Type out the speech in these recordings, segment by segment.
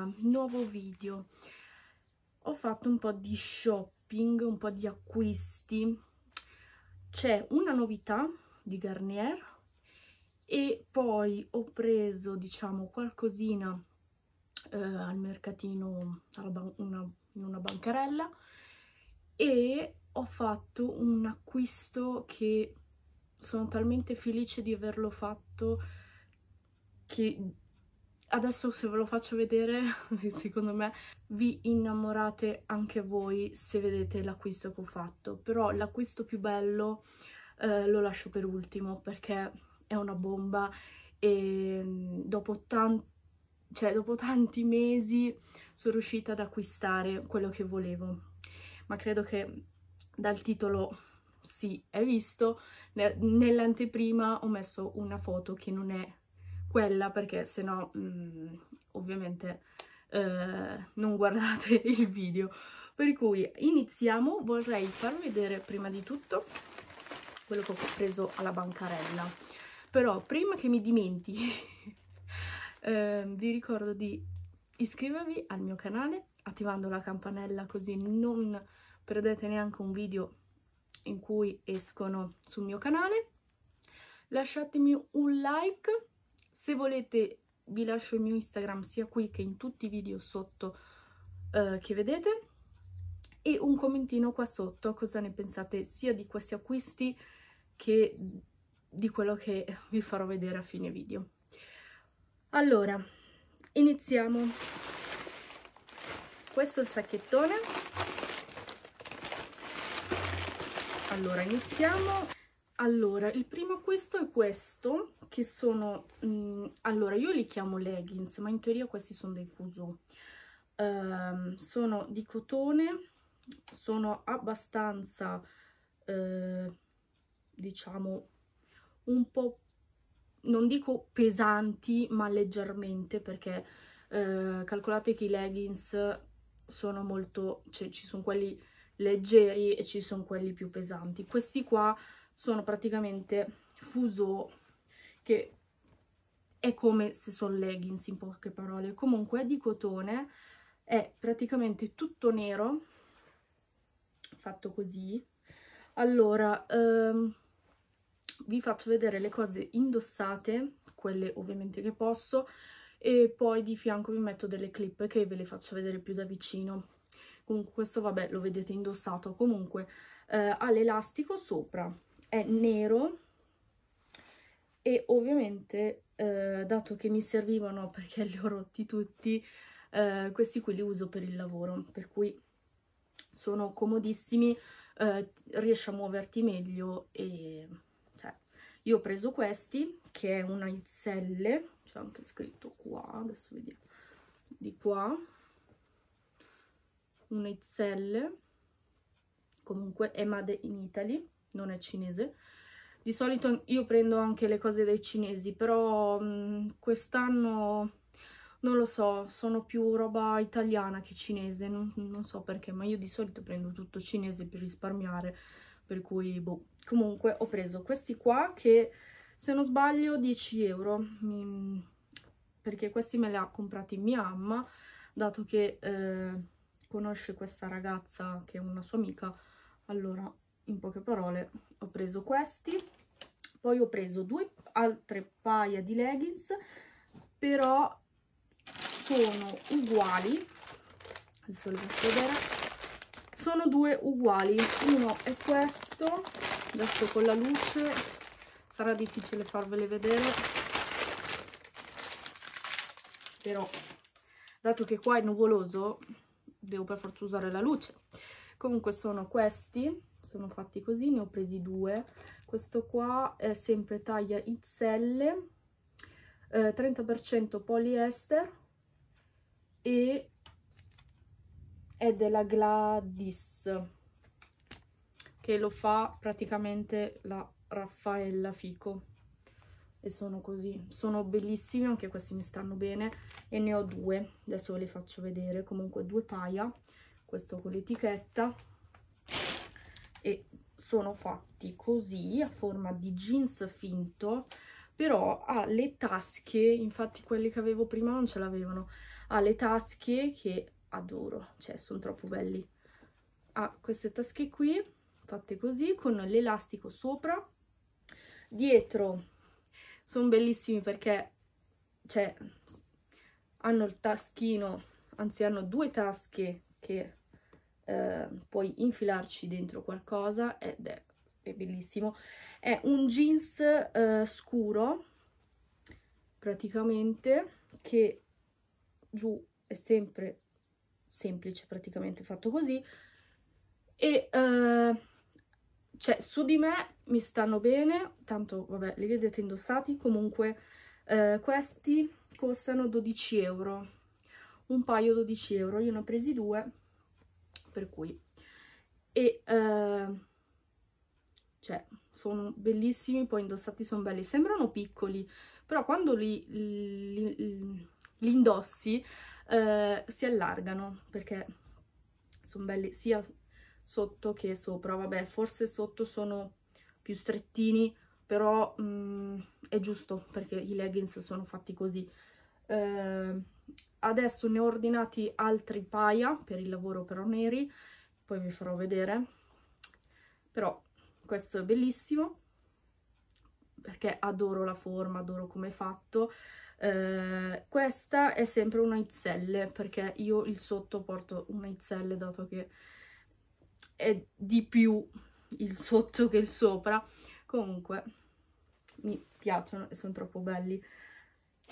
allora nuovo video ho fatto un po di shopping un po di acquisti c'è una novità di garnier e poi ho preso diciamo qualcosina eh, al mercatino una, in una bancarella e ho fatto un acquisto che sono talmente felice di averlo fatto che Adesso se ve lo faccio vedere, secondo me vi innamorate anche voi se vedete l'acquisto che ho fatto, però l'acquisto più bello eh, lo lascio per ultimo perché è una bomba e mm, dopo tanti, cioè, dopo tanti mesi sono riuscita ad acquistare quello che volevo, ma credo che dal titolo si sì, è visto, nell'anteprima ho messo una foto che non è quella perché se no mm, ovviamente eh, non guardate il video. Per cui iniziamo, vorrei farvi vedere prima di tutto quello che ho preso alla bancarella. Però prima che mi dimentichi eh, vi ricordo di iscrivervi al mio canale attivando la campanella così non perdete neanche un video in cui escono sul mio canale. Lasciatemi un like se volete vi lascio il mio Instagram sia qui che in tutti i video sotto eh, che vedete e un commentino qua sotto cosa ne pensate sia di questi acquisti che di quello che vi farò vedere a fine video. Allora, iniziamo. Questo è il sacchettone. Allora, iniziamo allora il primo questo è questo che sono mh, mm, allora io li chiamo leggings ma in teoria questi sono dei fuso uh, sono di cotone sono abbastanza uh, diciamo un po' non dico pesanti ma leggermente perché uh, calcolate che i leggings sono molto cioè ci sono quelli leggeri e ci sono quelli più pesanti questi qua sono praticamente fuso che è come se sono leggings in poche parole comunque è di cotone è praticamente tutto nero fatto così allora ehm, vi faccio vedere le cose indossate quelle ovviamente che posso e poi di fianco vi metto delle clip che ve le faccio vedere più da vicino comunque questo vabbè lo vedete indossato comunque eh, ha l'elastico sopra è nero e ovviamente eh, dato che mi servivano perché li ho rotti tutti eh, questi qui li uso per il lavoro per cui sono comodissimi eh, riesci a muoverti meglio e cioè io ho preso questi che è una XL c'è anche scritto qua adesso vediamo di qua una XL comunque è made in Italy non è cinese. Di solito io prendo anche le cose dai cinesi, però mm, quest'anno non lo so, sono più roba italiana che cinese, non, non, so perché, ma io di solito prendo tutto cinese per risparmiare, per cui boh. Comunque ho preso questi qua che se non sbaglio 10 euro, perché questi me li ha comprati mia mamma, dato che eh, conosce questa ragazza che è una sua amica, allora in poche parole ho preso questi poi ho preso due altre paia di leggings però sono uguali adesso le faccio vedere sono due uguali uno è questo adesso con la luce sarà difficile farvele vedere però dato che qua è nuvoloso devo per forza usare la luce comunque sono questi sono fatti così, ne ho presi due. Questo qua è sempre taglia XL, eh, 30% polyester e è della Gladys che lo fa praticamente la Raffaella Fico e sono così sono bellissimi anche questi mi stanno bene e ne ho due adesso ve li faccio vedere comunque due paia questo con l'etichetta e sono fatti così a forma di jeans finto però ha le tasche infatti quelli che avevo prima non ce l'avevano ha le tasche che adoro cioè sono troppo belli ha queste tasche qui fatte così con l'elastico sopra dietro sono bellissimi perché cioè hanno il taschino anzi hanno due tasche che Ehm, puoi infilarci dentro qualcosa ed è, è bellissimo. È un jeans eh, scuro, praticamente, che giù è sempre semplice, praticamente fatto così. E... Eh, cioè su di me mi stanno bene, tanto vabbè li vedete indossati, comunque eh, questi costano 12 euro, un paio 12 euro, io ne ho presi due per cui e eh, cioè sono bellissimi poi indossati sono belli sembrano piccoli però quando li, li, li, li indossi eh, si allargano perché sono belli sia sotto che sopra vabbè forse sotto sono più strettini però mh, mm, è giusto perché i leggings sono fatti così eh, adesso ne ho ordinati altri paia per il lavoro però neri poi vi farò vedere però questo è bellissimo perché adoro la forma adoro come è fatto eh, questa è sempre una XL perché io il sotto porto una XL dato che è di più il sotto che il sopra comunque mi piacciono e sono troppo belli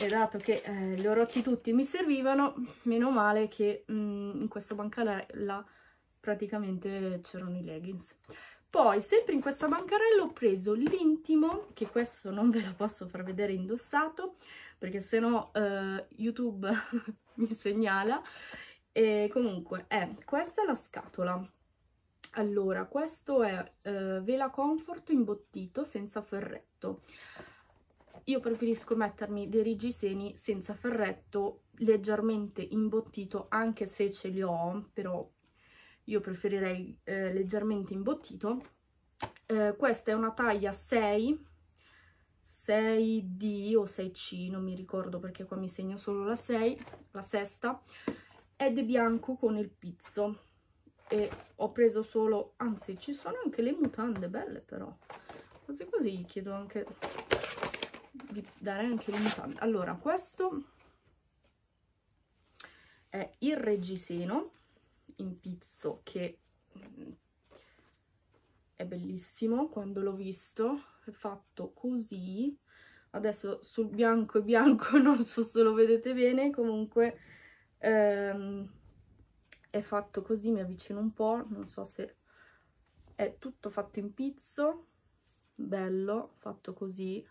e dato che eh, li ho rotti tutti e mi servivano, meno male che mh, mm, in questo bancarella praticamente c'erano i leggings. Poi, sempre in questa bancarella ho preso l'intimo, che questo non ve lo posso far vedere indossato, perché sennò eh, YouTube mi segnala. E comunque, eh, questa è la scatola. Allora, questo è eh, vela comfort imbottito senza ferretto. Io preferisco mettermi dei reggiseni senza ferretto, leggermente imbottito, anche se ce li ho, però io preferirei eh, leggermente imbottito. Eh, questa è una taglia 6, 6D o 6C, non mi ricordo perché qua mi segno solo la 6, la sesta, ed è bianco con il pizzo. E ho preso solo, anzi ci sono anche le mutande belle però, così così chiedo anche vi dare anche limitante allora questo è il reggiseno in pizzo che mm, è bellissimo quando l'ho visto è fatto così adesso sul bianco e bianco non so se lo vedete bene comunque ehm, è fatto così mi avvicino un po' non so se è tutto fatto in pizzo bello fatto così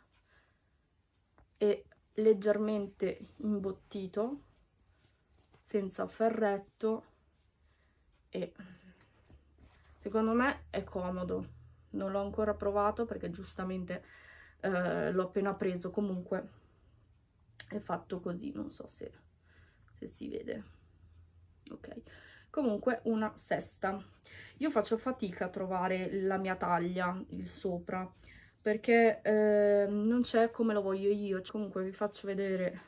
e leggermente imbottito, senza ferretto e secondo me è comodo. Non l'ho ancora provato perché giustamente eh, l'ho appena preso, comunque è fatto così, non so se, se si vede. Ok, comunque una sesta. Io faccio fatica a trovare la mia taglia, il sopra, perché eh, non c'è come lo voglio io. Cioè, comunque vi faccio vedere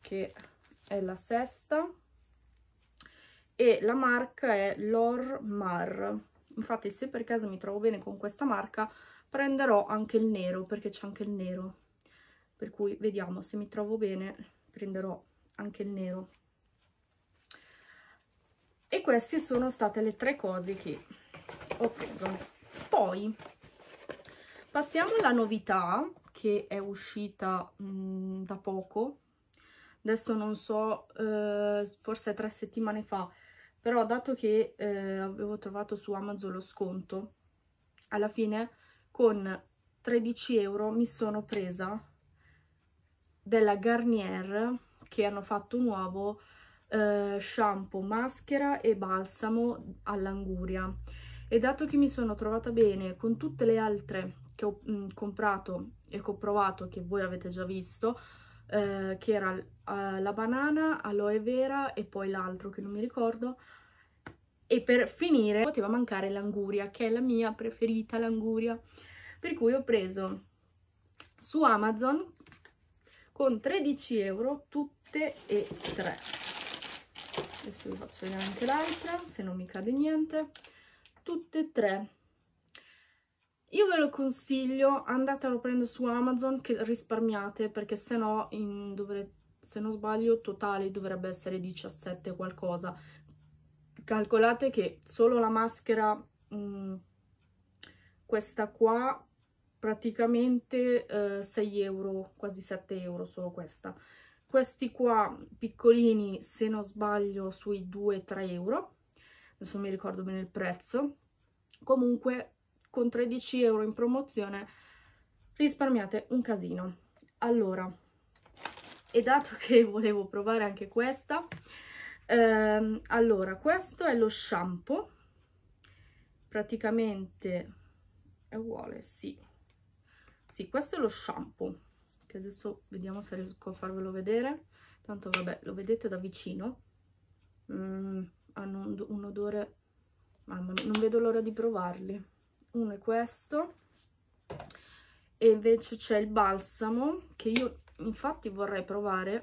che è la sesta e la marca è Lormar. Infatti se per caso mi trovo bene con questa marca prenderò anche il nero perché c'è anche il nero. Per cui vediamo se mi trovo bene prenderò anche il nero. E queste sono state le tre cose che ho preso. Poi Passiamo alla novità che è uscita mh, mm, da poco, adesso non so, eh, forse tre settimane fa, però dato che eh, avevo trovato su Amazon lo sconto, alla fine con 13 euro mi sono presa della Garnier che hanno fatto nuovo eh, shampoo, maschera e balsamo all'anguria. E dato che mi sono trovata bene con tutte le altre che ho mh, mm, comprato e che ho provato, che voi avete già visto, eh, che era eh, la banana, aloe vera e poi l'altro che non mi ricordo. E per finire poteva mancare l'anguria, che è la mia preferita, l'anguria. Per cui ho preso su Amazon con 13 euro tutte e tre. Adesso vi faccio vedere anche l'altra, se non mi cade niente. Tutte e tre io ve lo consiglio, andatelo a prendere su Amazon che risparmiate perché se no, in, dovrete, se non sbaglio, totale dovrebbe essere 17 qualcosa. Calcolate che solo la maschera, mh, mm, questa qua, praticamente eh, 6 euro, quasi 7 euro solo questa. Questi qua piccolini, se non sbaglio, sui 2-3 euro. Adesso mi ricordo bene il prezzo. Comunque con 13 euro in promozione risparmiate un casino. Allora, e dato che volevo provare anche questa, ehm, allora, questo è lo shampoo, praticamente è uguale, sì. Sì, questo è lo shampoo, che adesso vediamo se riesco a farvelo vedere. Tanto vabbè, lo vedete da vicino. Mm, hanno un, un odore... Mamma mia, non vedo l'ora di provarli uno è questo e invece c'è il balsamo che io infatti vorrei provare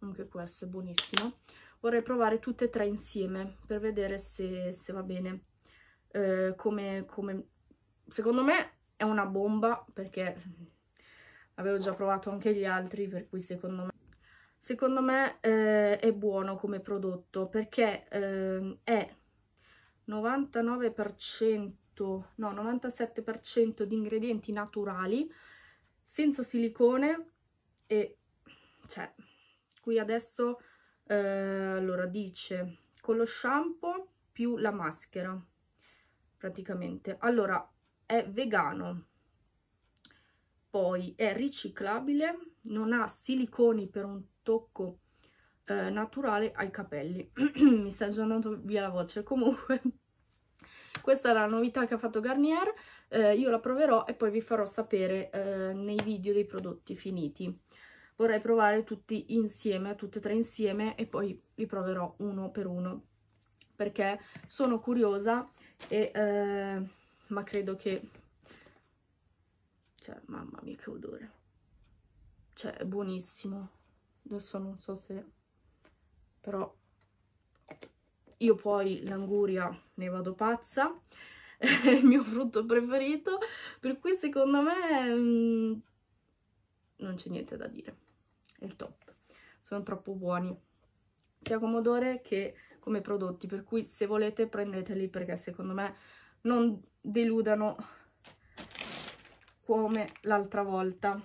anche questo è buonissimo vorrei provare tutte e tre insieme per vedere se, se va bene eh, come, come secondo me è una bomba perché avevo già provato anche gli altri per cui secondo me secondo me eh, è buono come prodotto perché eh, è 99%, no, 97% di ingredienti naturali, senza silicone e, cioè, qui adesso, eh, allora, dice, con lo shampoo più la maschera, praticamente. Allora, è vegano, poi è riciclabile, non ha siliconi per un tocco eh, naturale ai capelli. Mi sta già andando via la voce. Comunque, questa è la novità che ha fatto Garnier. Eh, io la proverò e poi vi farò sapere eh, nei video dei prodotti finiti. Vorrei provare tutti insieme, tutte e tre insieme, e poi li proverò uno per uno. Perché sono curiosa e... Eh, ma credo che... Cioè, mamma mia che odore. Cioè, è buonissimo. Adesso non so se però io poi l'anguria ne vado pazza, è il mio frutto preferito, per cui secondo me mm, non c'è niente da dire, è il top, sono troppo buoni, sia come odore che come prodotti, per cui se volete prendeteli perché secondo me non deludano come l'altra volta.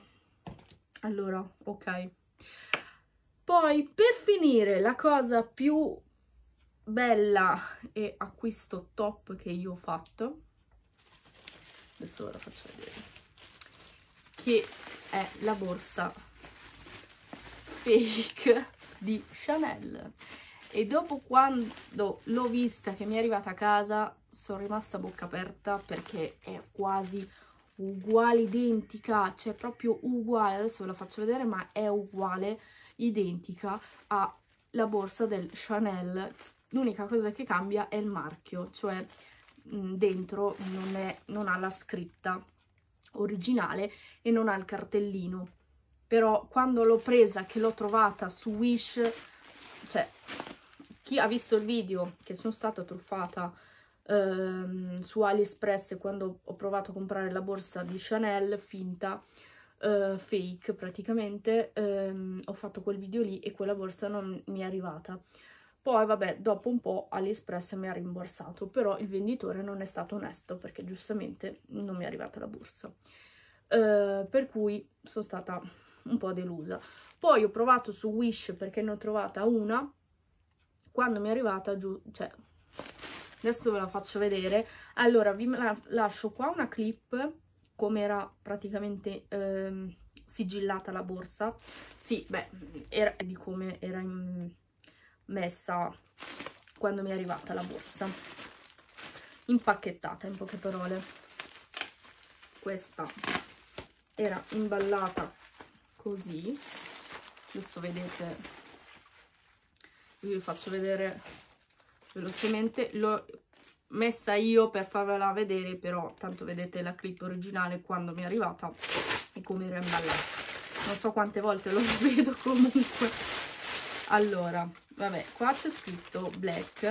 Allora, ok. Poi per finire la cosa più bella e acquisto top che io ho fatto, adesso ve la faccio vedere, che è la borsa fake di Chanel e dopo quando l'ho vista che mi è arrivata a casa sono rimasta a bocca aperta perché è quasi uguale, identica, cioè proprio uguale, adesso ve la faccio vedere ma è uguale identica alla borsa del Chanel, l'unica cosa che cambia è il marchio, cioè mh, mm, dentro non, è, non ha la scritta originale e non ha il cartellino. Però quando l'ho presa, che l'ho trovata su Wish, cioè chi ha visto il video che sono stata truffata ehm, su AliExpress quando ho provato a comprare la borsa di Chanel finta, uh, fake praticamente, um, ho fatto quel video lì e quella borsa non mi è arrivata. Poi vabbè, dopo un po' AliExpress mi ha rimborsato, però il venditore non è stato onesto perché giustamente non mi è arrivata la borsa. Uh, per cui sono stata un po' delusa. Poi ho provato su Wish perché ne ho trovata una, quando mi è arrivata giù, cioè adesso ve la faccio vedere allora vi la lascio qua una clip come era praticamente ehm, sigillata la borsa. Sì, beh, era di come era messa quando mi è arrivata la borsa. Impacchettata, in poche parole. Questa era imballata così. Adesso vedete, vi faccio vedere velocemente. Lo, messa io per farvela vedere, però tanto vedete la clip originale quando mi è arrivata e come era imballata. Non so quante volte lo vedo comunque. Allora, vabbè, qua c'è scritto black,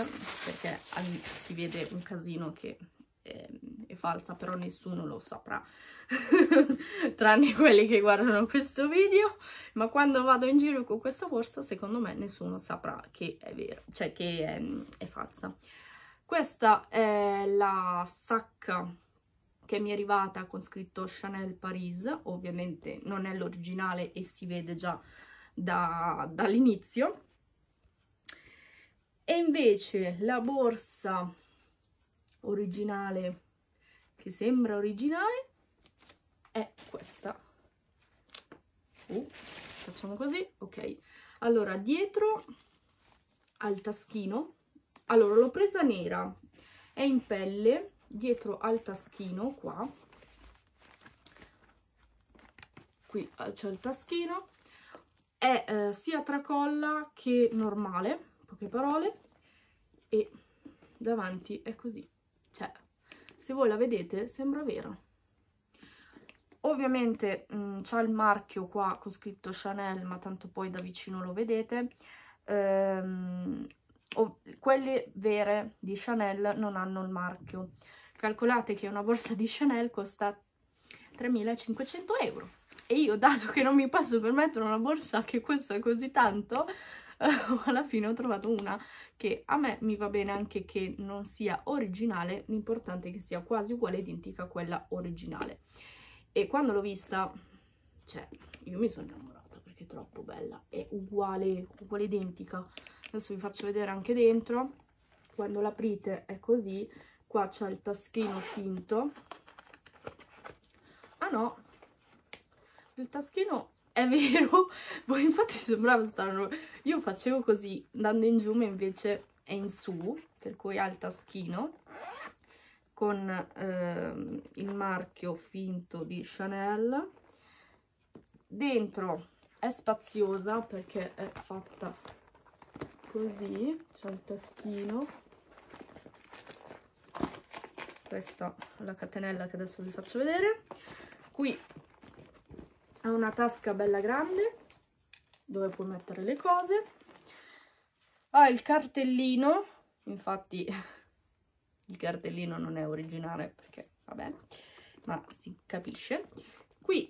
perché si vede un casino che è, ehm, è falsa, però nessuno lo saprà, tranne quelli che guardano questo video, ma quando vado in giro con questa borsa, secondo me nessuno saprà che è vera, cioè che è, è falsa. Questa è la sacca che mi è arrivata con scritto Chanel Paris, ovviamente non è l'originale e si vede già da, dall'inizio. E invece la borsa originale, che sembra originale, è questa. Uh, facciamo così, ok. Allora, dietro al taschino allora l'ho presa nera è in pelle dietro al taschino qua qui eh, c'è il taschino è eh, sia tracolla che normale poche parole e davanti è così cioè se voi la vedete sembra vera ovviamente mm, c'è il marchio qua con scritto Chanel ma tanto poi da vicino lo vedete ehm, quelle vere di Chanel non hanno il marchio. Calcolate che una borsa di Chanel costa 3.500 euro. E io, dato che non mi posso permettere una borsa che costa così tanto, eh, alla fine ho trovato una che a me mi va bene anche che non sia originale, l'importante è che sia quasi uguale identica a quella originale. E quando l'ho vista, cioè, io mi sono innamorata perché è troppo bella, è uguale, uguale identica adesso vi faccio vedere anche dentro quando l'aprite è così qua c'è il taschino finto ah no il taschino è vero poi infatti sembrava strano io facevo così andando in giù ma invece è in su per cui ha il taschino con ehm, il marchio finto di Chanel dentro è spaziosa perché è fatta così, c'è il taschino. Questa è la catenella che adesso vi faccio vedere. Qui ha una tasca bella grande dove puoi mettere le cose. Ha il cartellino, infatti il cartellino non è originale perché vabbè, ma si capisce. Qui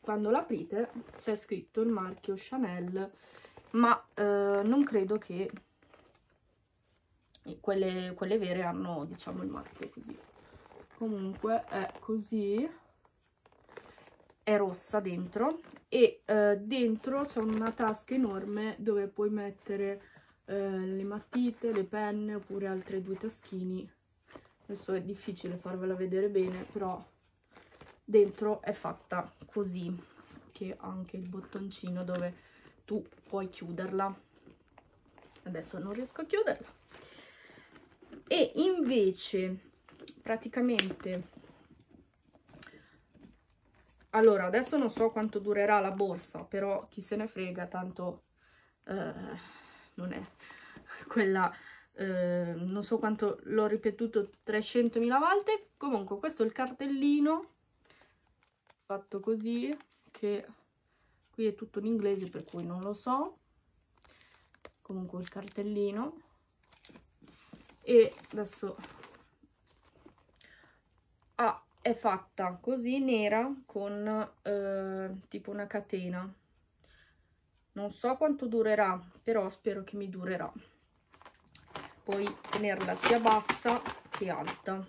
quando l'aprite c'è scritto il marchio Chanel ma eh, non credo che quelle, quelle, vere hanno diciamo il marchio così comunque è così è rossa dentro e eh, dentro c'è una tasca enorme dove puoi mettere eh, le matite, le penne oppure altre due taschini adesso è difficile farvela vedere bene però dentro è fatta così che ha anche il bottoncino dove tu puoi chiuderla. Adesso non riesco a chiuderla. E invece, praticamente... Allora, adesso non so quanto durerà la borsa, però chi se ne frega, tanto eh, non è quella... Eh, non so quanto l'ho ripetuto 300.000 volte comunque questo è il cartellino fatto così che qui è tutto in inglese per cui non lo so comunque il cartellino e adesso ah, è fatta così nera con eh, tipo una catena non so quanto durerà però spero che mi durerà poi tenerla sia bassa che alta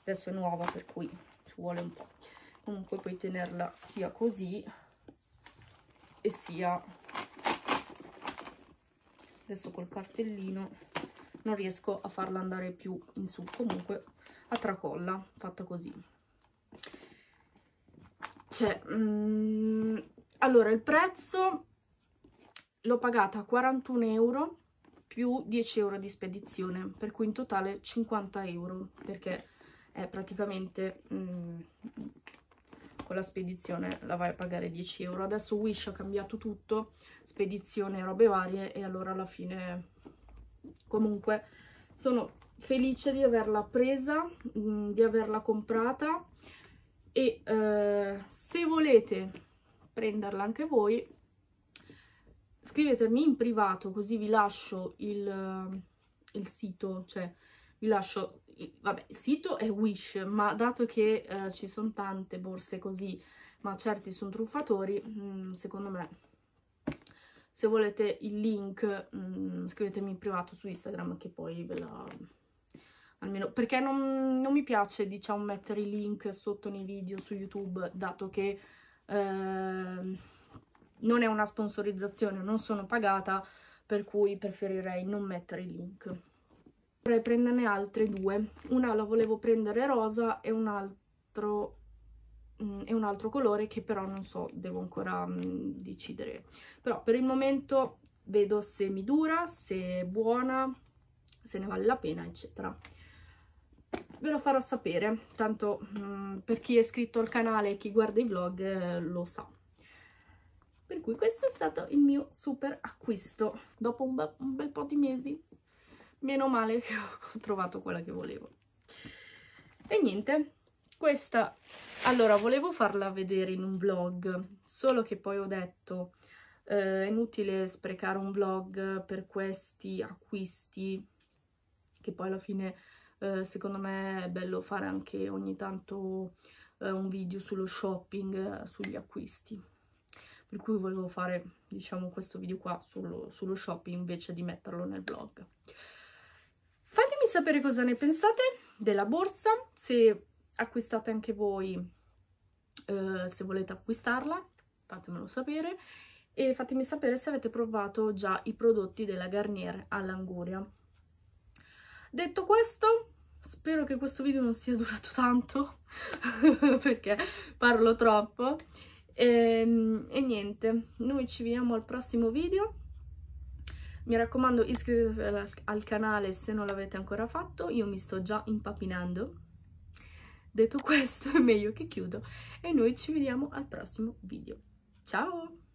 adesso è nuova per cui ci vuole un po' comunque puoi tenerla sia così e sia adesso col cartellino non riesco a farla andare più in su comunque a tracolla fatta così cioè mm, allora il prezzo l'ho pagata 41 euro più 10 euro di spedizione per cui in totale 50 euro perché è praticamente mm, con la spedizione la vai a pagare 10 euro. Adesso Wish ha cambiato tutto, spedizione, robe varie e allora alla fine comunque sono felice di averla presa, mm, di averla comprata e eh, se volete prenderla anche voi scrivetemi in privato così vi lascio il, il sito, cioè vi lascio vabbè, il sito è Wish, ma dato che eh, ci sono tante borse così, ma certi sono truffatori, mh, mm, secondo me, se volete il link, mh, mm, scrivetemi in privato su Instagram che poi ve la... almeno perché non, non mi piace, diciamo, mettere i link sotto nei video su YouTube, dato che... Eh, non è una sponsorizzazione, non sono pagata, per cui preferirei non mettere i link vorrei prenderne altre due. Una la volevo prendere rosa e un altro mm, e un altro colore che però non so, devo ancora mh, mm, decidere. Però per il momento vedo se mi dura, se è buona, se ne vale la pena, eccetera. Ve lo farò sapere, tanto mh, mm, per chi è iscritto al canale e chi guarda i vlog eh, lo sa. Per cui questo è stato il mio super acquisto, dopo un, be un bel po' di mesi meno male che ho trovato quella che volevo e niente questa allora volevo farla vedere in un vlog solo che poi ho detto eh, è inutile sprecare un vlog per questi acquisti che poi alla fine eh, secondo me è bello fare anche ogni tanto eh, un video sullo shopping eh, sugli acquisti per cui volevo fare diciamo questo video qua sullo, sullo shopping invece di metterlo nel vlog Fatemi sapere cosa ne pensate della borsa, se acquistate anche voi, eh, se volete acquistarla, fatemelo sapere. E fatemi sapere se avete provato già i prodotti della Garnier all'anguria. Detto questo, spero che questo video non sia durato tanto, perché parlo troppo. E, ehm, e niente, noi ci vediamo al prossimo video mi raccomando iscrivetevi al, al canale se non l'avete ancora fatto, io mi sto già impapinando. Detto questo è meglio che chiudo e noi ci vediamo al prossimo video. Ciao!